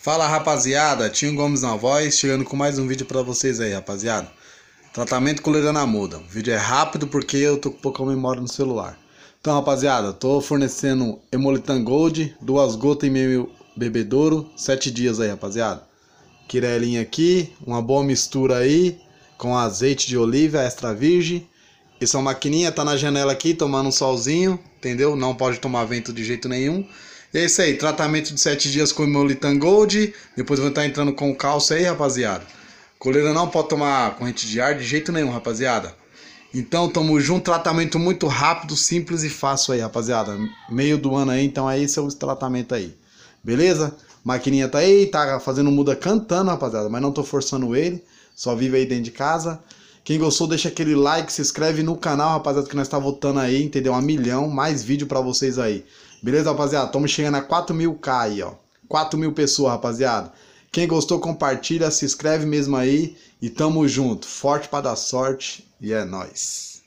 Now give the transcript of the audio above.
Fala rapaziada, Tinho Gomes na voz, chegando com mais um vídeo para vocês aí rapaziada Tratamento na muda, o vídeo é rápido porque eu tô com pouca memória no celular Então rapaziada, tô fornecendo Emolitan Gold, duas gotas e meio bebedouro, sete dias aí rapaziada Quirelinha aqui, uma boa mistura aí com azeite de oliva extra virgem e sua maquininha tá na janela aqui tomando um solzinho, entendeu? Não pode tomar vento de jeito nenhum. E é isso aí, tratamento de 7 dias com Imolitan Gold. Depois vou estar entrando com o calço aí, rapaziada. Coleira não pode tomar corrente de ar de jeito nenhum, rapaziada. Então, tamo junto. Tratamento muito rápido, simples e fácil aí, rapaziada. Meio do ano aí, então é esse é o tratamento aí. Beleza? Maquininha tá aí, tá fazendo muda cantando, rapaziada. Mas não tô forçando ele. Só vive aí dentro de casa. Quem gostou, deixa aquele like, se inscreve no canal, rapaziada, que nós tá voltando aí, entendeu? A milhão, mais vídeo pra vocês aí. Beleza, rapaziada? Estamos chegando a 4 mil K aí, ó. 4 mil pessoas, rapaziada. Quem gostou, compartilha, se inscreve mesmo aí. E tamo junto. Forte pra dar sorte. E é nóis.